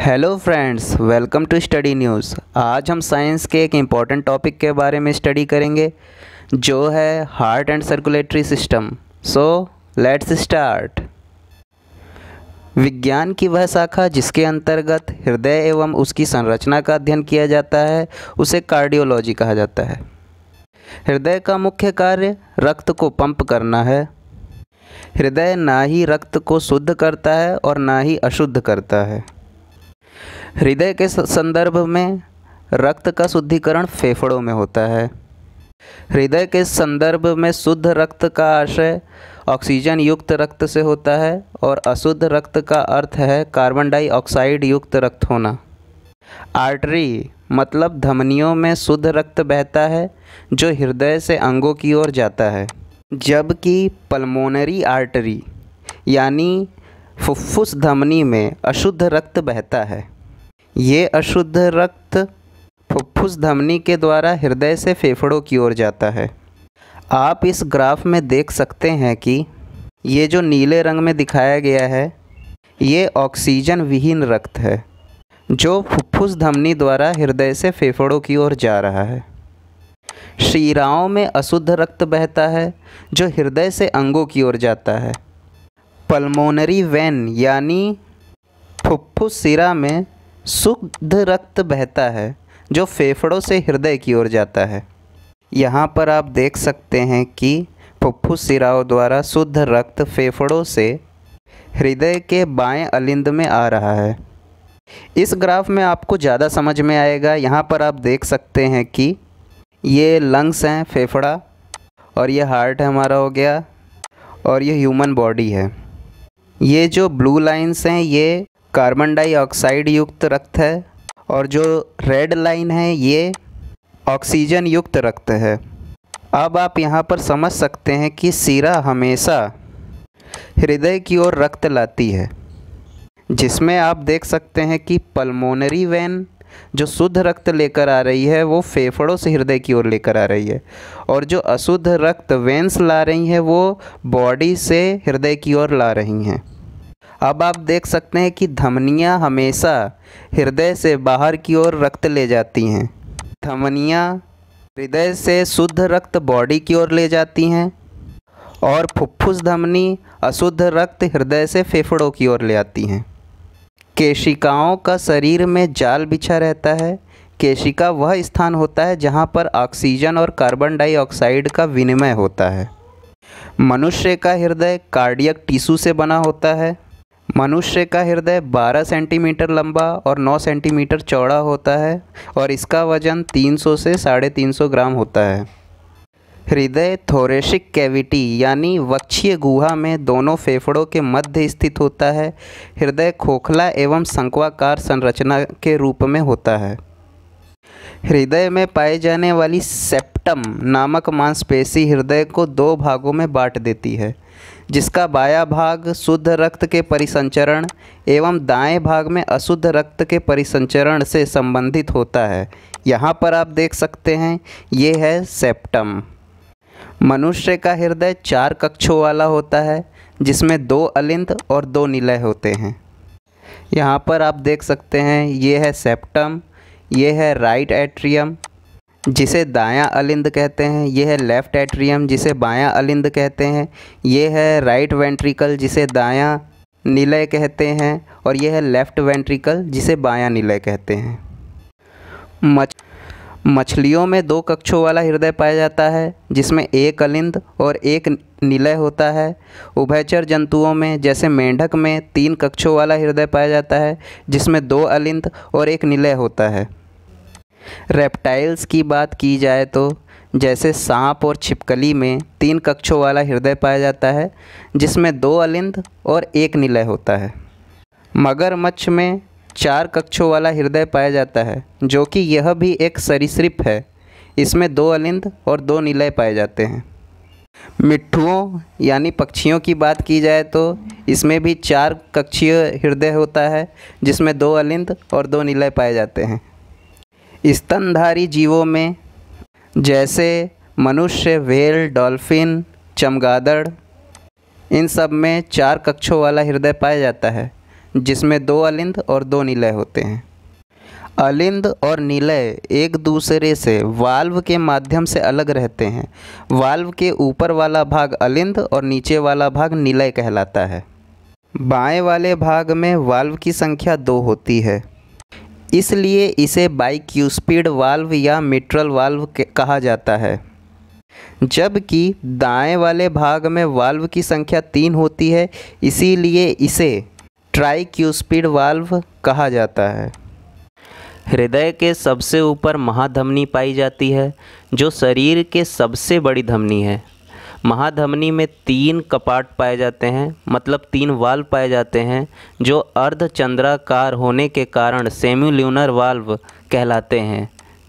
hello friends welcome to study news आज हम science के एक इम्पॉर्टेंट टॉपिक के बारे में स्टडी करेंगे जो है heart and circulatory system so let's start विज्ञान की वह शाखा जिसके अंतर्गत हृदय एवं उसकी संरचना का अध्ययन किया जाता है उसे कार्डियोलॉजी कहा जाता है हृदय का मुख्य कार्य रक्त को पंप करना है हृदय ना ही रक्त को शुद्ध करता है और ना ही अशुद्ध करता है हृदय के संदर्भ में रक्त का शुद्धिकरण फेफड़ों में होता है हृदय के संदर्भ में शुद्ध रक्त का आशय ऑक्सीजन युक्त रक्त से होता है और अशुद्ध रक्त का अर्थ है कार्बन डाइऑक्साइड युक्त रक्त होना आर्टरी मतलब धमनियों में शुद्ध रक्त बहता है जो हृदय से अंगों की ओर जाता है जबकि पल्मोनरी आर्टरी यानी फुफ्फुस धमनी में अशुद्ध रक्त बहता है ये अशुद्ध रक्त फुफ्फुस धमनी के द्वारा हृदय से फेफड़ों की ओर जाता है आप इस ग्राफ में देख सकते हैं कि ये जो नीले रंग में दिखाया गया है ये ऑक्सीजन विहीन रक्त है जो फुफ्फुस धमनी द्वारा हृदय से फेफड़ों की ओर जा रहा है शीराओं में अशुद्ध रक्त बहता है जो हृदय से अंगों की ओर जाता है पल्मोनरी वेन यानी फुफ्फुस सिरा में शुद्ध रक्त बहता है जो फेफड़ों से हृदय की ओर जाता है यहाँ पर आप देख सकते हैं कि फुफ्फुस सिराओं द्वारा शुद्ध रक्त फेफड़ों से हृदय के बाएं अलिंद में आ रहा है इस ग्राफ में आपको ज़्यादा समझ में आएगा यहाँ पर आप देख सकते हैं कि ये लंग्स हैं फेफड़ा और ये हार्ट हमारा हो गया और ये ह्यूमन बॉडी है ये जो ब्लू लाइंस हैं ये कार्बन डाइऑक्साइड युक्त रक्त है और जो रेड लाइन है ये ऑक्सीजन युक्त रक्त है अब आप यहाँ पर समझ सकते हैं कि सीरा हमेशा हृदय की ओर रक्त लाती है जिसमें आप देख सकते हैं कि पल्मोनरी वैन जो शुद्ध रक्त लेकर आ रही है वो फेफड़ों से हृदय की ओर लेकर आ रही है और जो अशुद्ध रक्त वेंस ला रही हैं वो बॉडी से हृदय की ओर ला रही हैं अब आप देख सकते हैं कि धमनियाँ हमेशा हृदय से बाहर की ओर रक्त ले जाती हैं धमनियाँ हृदय से शुद्ध रक्त बॉडी की ओर ले जाती हैं और फुफ्फुस धमनी अशुद्ध रक्त हृदय से फेफड़ों की ओर ले आती हैं केशिकाओं का शरीर में जाल बिछा रहता है केशिका वह स्थान होता है जहाँ पर ऑक्सीजन और कार्बन डाइऑक्साइड का विनिमय होता है मनुष्य का हृदय कार्डियक टिश्यू से बना होता है मनुष्य का हृदय 12 सेंटीमीटर लंबा और 9 सेंटीमीटर चौड़ा होता है और इसका वजन 300 से साढ़े तीन ग्राम होता है हृदय थोरेशिक कैविटी यानी वक्षीय गुहा में दोनों फेफड़ों के मध्य स्थित होता है हृदय खोखला एवं शंक्वाकार संरचना के रूप में होता है हृदय में पाए जाने वाली सेप्टम नामक मांसपेशी हृदय को दो भागों में बांट देती है जिसका बाया भाग शुद्ध रक्त के परिसंचरण एवं दाएं भाग में अशुद्ध रक्त के परिसंचरण से संबंधित होता है यहाँ पर आप देख सकते हैं ये है सेप्टम मनुष्य का हृदय चार कक्षों वाला होता है जिसमें दो अलिंद और दो निलय होते हैं यहाँ पर आप देख सकते हैं ये है सेप्टम ये है राइट एट्रियम जिसे दायां अलिंद कहते हैं यह है लेफ़्ट एट्रियम जिसे बायां अलिंद कहते हैं यह है राइट वेंट्रिकल जिसे दायां निलय कहते हैं और यह है लेफ़्ट वेंट्रिकल जिसे बायां निलय कहते हैं मछ मछलियों में दो कक्षों वाला हृदय पाया जाता है जिसमें एक अलिंद और एक निलय होता है उभयचर जंतुओं में जैसे मेंढक में तीन कक्षों वाला हृदय पाया जाता है जिसमें दो अलिंद और एक निलय होता है रेप्टाइल्स की बात की जाए तो जैसे सांप और छिपकली में तीन कक्षों वाला हृदय पाया जाता है जिसमें दो अलिंद और एक निलय होता है मगरमच्छ में चार कक्षों वाला हृदय पाया जाता है जो कि यह भी एक सरीसृप है इसमें दो अलिंद और दो निलय पाए जाते हैं मिट्ठुओं यानी पक्षियों की बात की जाए तो इसमें भी चार कक्षीय हृदय होता है जिसमें दो अलिंद और दो निलय पाए जाते हैं स्तनधारी जीवों में जैसे मनुष्य व्हेल डॉल्फिन चमगादड़ इन सब में चार कक्षों वाला हृदय पाया जाता है जिसमें दो अलिंद और दो नीलय होते हैं अलिंद और नीलय एक दूसरे से वाल्व के माध्यम से अलग रहते हैं वाल्व के ऊपर वाला भाग अलिंद और नीचे वाला भाग निलय कहलाता है बाएं वाले भाग में वाल्व की संख्या दो होती है इसलिए इसे बाइक्यूस्पिड वाल्व या मिट्रल वाल्व कहा जाता है जबकि दाएं वाले भाग में वाल्व की संख्या तीन होती है इसीलिए इसे ट्राई क्यूस्पीड वाल्व कहा जाता है हृदय के सबसे ऊपर महाधमनी पाई जाती है जो शरीर के सबसे बड़ी धमनी है महाधमनी में तीन कपाट पाए जाते हैं मतलब तीन वाल्व पाए जाते हैं जो अर्धचंद्राकार होने के कारण सेम्यूल्यूनर वाल्व कहलाते हैं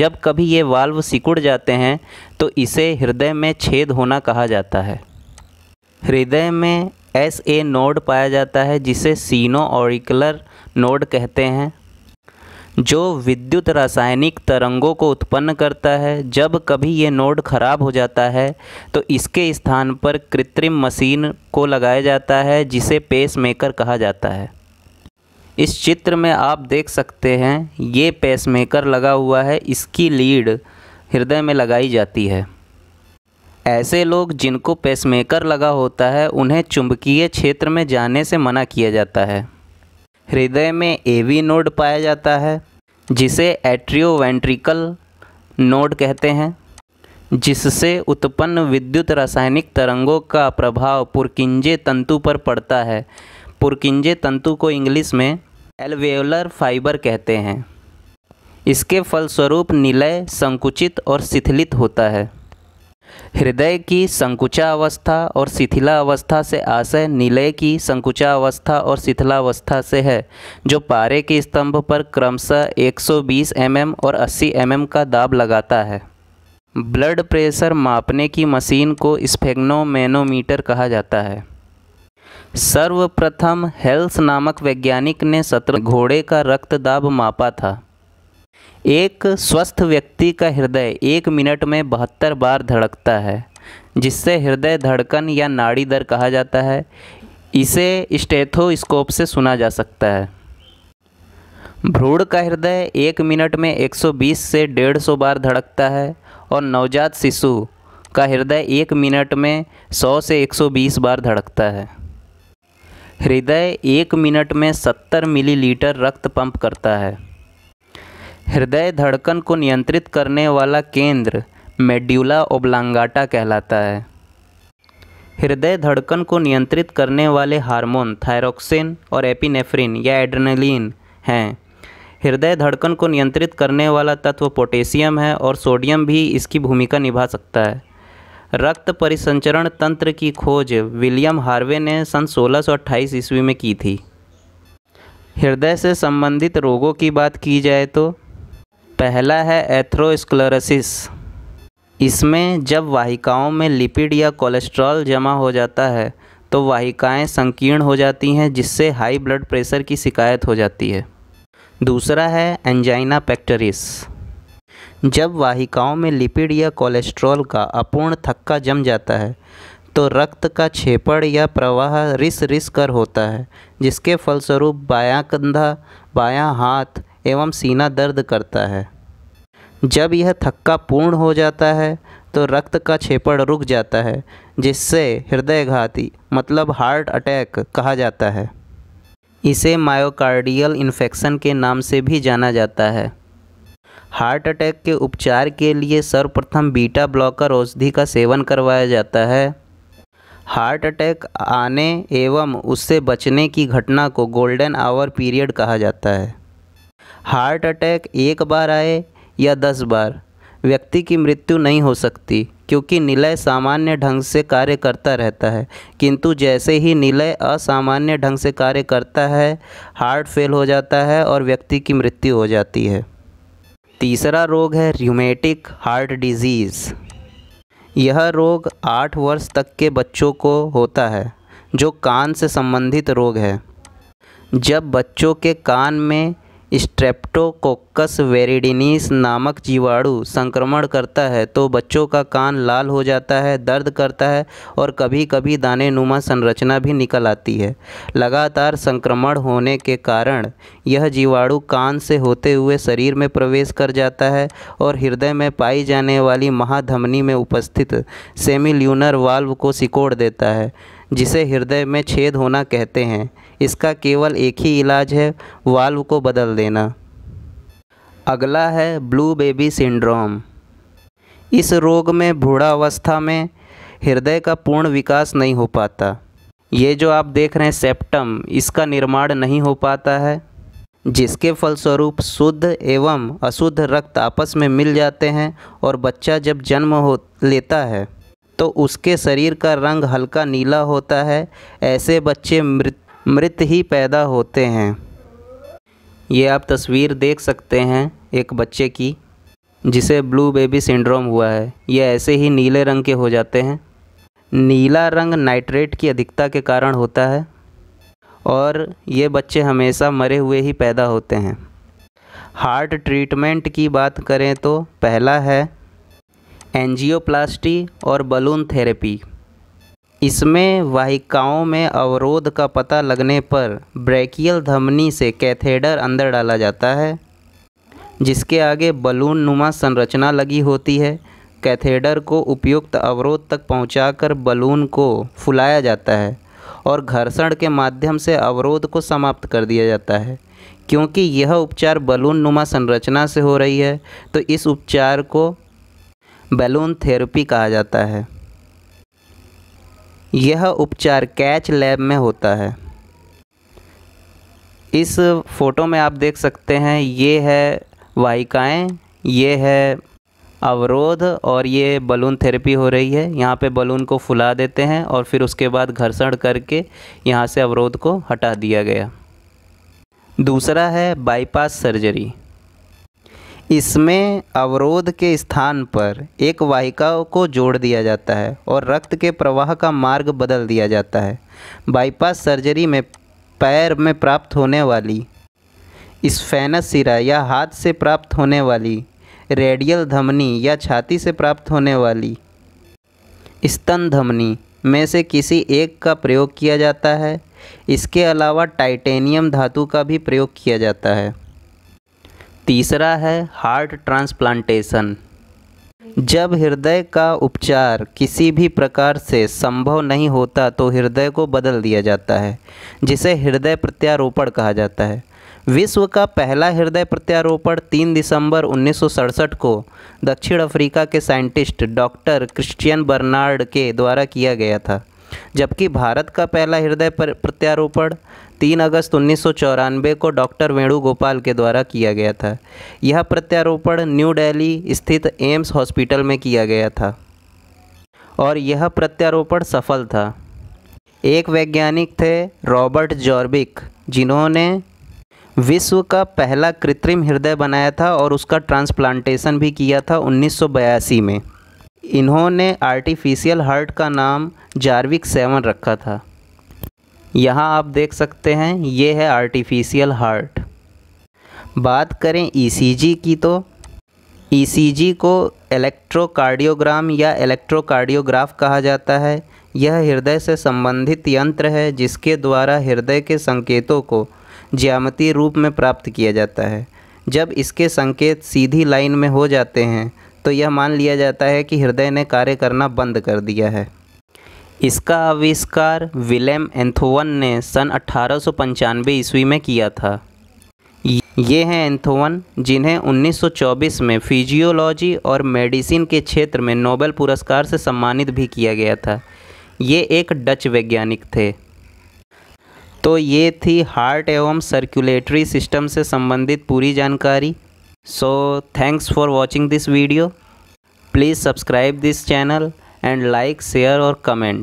जब कभी ये वाल्व सिकुड़ जाते हैं तो इसे हृदय में छेद होना कहा जाता है हृदय में एस ए नोड पाया जाता है जिसे सीनो ऑरिकुलर नोड कहते हैं जो विद्युत रासायनिक तरंगों को उत्पन्न करता है जब कभी ये नोड ख़राब हो जाता है तो इसके स्थान पर कृत्रिम मशीन को लगाया जाता है जिसे पेसमेकर कहा जाता है इस चित्र में आप देख सकते हैं ये पेसमेकर लगा हुआ है इसकी लीड हृदय में लगाई जाती है ऐसे लोग जिनको पेसमेकर लगा होता है उन्हें चुंबकीय क्षेत्र में जाने से मना किया जाता है हृदय में एवी नोड पाया जाता है जिसे एट्रियोवेंट्रिकल नोड कहते हैं जिससे उत्पन्न विद्युत रासायनिक तरंगों का प्रभाव पुरकिंजे तंतु पर पड़ता है पुरकिंजे तंतु को इंग्लिश में एलवेलर फाइबर कहते हैं इसके फलस्वरूप निलय संकुचित और शिथिलित होता है हृदय की संकुचा अवस्था और शिथिला अवस्था से आशय निलय की संकुचा अवस्था और शिथिला अवस्था से है जो पारे के स्तंभ पर क्रमशः 120 सौ mm और 80 एम mm का दाब लगाता है ब्लड प्रेशर मापने की मशीन को स्फेग्नोमेनोमीटर कहा जाता है सर्वप्रथम हेल्स नामक वैज्ञानिक ने सत्र घोड़े का रक्त दाब मापा था एक स्वस्थ व्यक्ति का हृदय एक मिनट में बहत्तर बार धड़कता है जिससे हृदय धड़कन या नाड़ी दर कहा जाता है इसे स्टेथोस्कोप से सुना जा सकता है भ्रूण का हृदय एक मिनट में 120 से 150 बार धड़कता है और नवजात शिशु का हृदय एक मिनट में 100 से 120 बार धड़कता है हृदय एक मिनट में 70 मिलीलीटर रक्त पंप करता है हृदय धड़कन को नियंत्रित करने वाला केंद्र मेड्यूला ओब्लांगाटा कहलाता है हृदय धड़कन को नियंत्रित करने वाले हार्मोन थायरोक्सिन और एपिनेफ्रिन या एड्रेनलिन हैं हृदय धड़कन को नियंत्रित करने वाला तत्व पोटेशियम है और सोडियम भी इसकी भूमिका निभा सकता है रक्त परिसंचरण तंत्र की खोज विलियम हार्वे ने सन सोलह ईस्वी में की थी हृदय से संबंधित रोगों की बात की जाए तो पहला है एथ्रोस्क्लेरोसिस इसमें जब वाहिकाओं में लिपिड या कोलेस्ट्रॉल जमा हो जाता है तो वाहिकाएं संकीर्ण हो जाती हैं जिससे हाई ब्लड प्रेशर की शिकायत हो जाती है दूसरा है एंजाइना पेक्टरिस जब वाहिकाओं में लिपिड या कोलेस्ट्रॉल का अपूर्ण थक्का जम जाता है तो रक्त का छेपड़ या प्रवाह रिस रिस कर होता है जिसके फलस्वरूप बायां कंधा बायां हाथ एवं सीना दर्द करता है जब यह थक्का पूर्ण हो जाता है तो रक्त का छेपड़ रुक जाता है जिससे हृदयघाती मतलब हार्ट अटैक कहा जाता है इसे मायोकार्डियल इन्फेक्शन के नाम से भी जाना जाता है हार्ट अटैक के उपचार के लिए सर्वप्रथम बीटा ब्लॉकर औषधि का सेवन करवाया जाता है हार्ट अटैक आने एवं उससे बचने की घटना को गोल्डन आवर पीरियड कहा जाता है हार्ट अटैक एक बार आए या दस बार व्यक्ति की मृत्यु नहीं हो सकती क्योंकि निलय सामान्य ढंग से कार्य करता रहता है किंतु जैसे ही निलय असामान्य ढंग से कार्य करता है हार्ट फेल हो जाता है और व्यक्ति की मृत्यु हो जाती है तीसरा रोग है र्यूमेटिक हार्ट डिजीज़ यह रोग आठ वर्ष तक के बच्चों को होता है जो कान से संबंधित रोग है जब बच्चों के कान में स्ट्रेप्टोकोकस वेरिडिनिस नामक जीवाणु संक्रमण करता है तो बच्चों का कान लाल हो जाता है दर्द करता है और कभी कभी दाने नुमा संरचना भी निकल आती है लगातार संक्रमण होने के कारण यह जीवाणु कान से होते हुए शरीर में प्रवेश कर जाता है और हृदय में पाई जाने वाली महाधमनी में उपस्थित सेमिल्यूनर वाल्व को सिकोड़ देता है जिसे हृदय में छेद होना कहते हैं इसका केवल एक ही इलाज है वाल्व को बदल देना अगला है ब्लू बेबी सिंड्रोम इस रोग में अवस्था में हृदय का पूर्ण विकास नहीं हो पाता ये जो आप देख रहे हैं सेप्टम इसका निर्माण नहीं हो पाता है जिसके फलस्वरूप शुद्ध एवं अशुद्ध रक्त आपस में मिल जाते हैं और बच्चा जब जन्म हो लेता है तो उसके शरीर का रंग हल्का नीला होता है ऐसे बच्चे मृत मृत ही पैदा होते हैं ये आप तस्वीर देख सकते हैं एक बच्चे की जिसे ब्लू बेबी सिंड्रोम हुआ है ये ऐसे ही नीले रंग के हो जाते हैं नीला रंग नाइट्रेट की अधिकता के कारण होता है और ये बच्चे हमेशा मरे हुए ही पैदा होते हैं हार्ट ट्रीटमेंट की बात करें तो पहला है एंजियोप्लास्टी और बलून थेरेपी इसमें वाहिकाओं में अवरोध का पता लगने पर ब्रैकियल धमनी से कैथेडर अंदर डाला जाता है जिसके आगे बलून नुमा संरचना लगी होती है कैथेडर को उपयुक्त अवरोध तक पहुंचाकर बलून को फुलाया जाता है और घर्षण के माध्यम से अवरोध को समाप्त कर दिया जाता है क्योंकि यह उपचार बलून नुमा संरचना से हो रही है तो इस उपचार को बैलून थेरेपी कहा जाता है यह उपचार कैच लैब में होता है इस फ़ोटो में आप देख सकते हैं ये है वाहिकाएँ ये है अवरोध और ये बलून थेरेपी हो रही है यहाँ पे बलून को फुला देते हैं और फिर उसके बाद घर्षण करके यहाँ से अवरोध को हटा दिया गया दूसरा है बाईपास सर्जरी इसमें अवरोध के स्थान पर एक वाहिका को जोड़ दिया जाता है और रक्त के प्रवाह का मार्ग बदल दिया जाता है बाईपास सर्जरी में पैर में प्राप्त होने वाली स्फेनस सिरा या हाथ से प्राप्त होने वाली रेडियल धमनी या छाती से प्राप्त होने वाली स्तन धमनी में से किसी एक का प्रयोग किया जाता है इसके अलावा टाइटेनियम धातु का भी प्रयोग किया जाता है तीसरा है हार्ट ट्रांसप्लांटेशन जब हृदय का उपचार किसी भी प्रकार से संभव नहीं होता तो हृदय को बदल दिया जाता है जिसे हृदय प्रत्यारोपण कहा जाता है विश्व का पहला हृदय प्रत्यारोपण 3 दिसंबर उन्नीस को दक्षिण अफ्रीका के साइंटिस्ट डॉक्टर क्रिश्चियन बर्नार्ड के द्वारा किया गया था जबकि भारत का पहला हृदय प्रत्यारोपण तीन अगस्त उन्नीस को डॉक्टर वेणुगोपाल के द्वारा किया गया था यह प्रत्यारोपण न्यू दिल्ली स्थित एम्स हॉस्पिटल में किया गया था और यह प्रत्यारोपण सफल था एक वैज्ञानिक थे रॉबर्ट जॉर्बिक जिन्होंने विश्व का पहला कृत्रिम हृदय बनाया था और उसका ट्रांसप्लांटेशन भी किया था उन्नीस में इन्होंने आर्टिफिशियल हार्ट का नाम जार्विक सेवन रखा था यहाँ आप देख सकते हैं ये है आर्टिफिशियल हार्ट बात करें ईसीजी e की तो ईसीजी e को इलेक्ट्रोकार्डियोग्राम या इलेक्ट्रोकार्डियोग्राफ कहा जाता है यह हृदय से संबंधित यंत्र है जिसके द्वारा हृदय के संकेतों को ज्यामती रूप में प्राप्त किया जाता है जब इसके संकेत सीधी लाइन में हो जाते हैं तो यह मान लिया जाता है कि हृदय ने कार्य करना बंद कर दिया है इसका आविष्कार विलेम एंथोवन ने सन अठारह ईस्वी में किया था ये हैं एंथोवन जिन्हें 1924 में फिजियोलॉजी और मेडिसिन के क्षेत्र में नोबेल पुरस्कार से सम्मानित भी किया गया था ये एक डच वैज्ञानिक थे तो ये थी हार्ट एवं सर्कुलेटरी सिस्टम से संबंधित पूरी जानकारी so thanks for watching this video please subscribe this channel and like share और कमेंट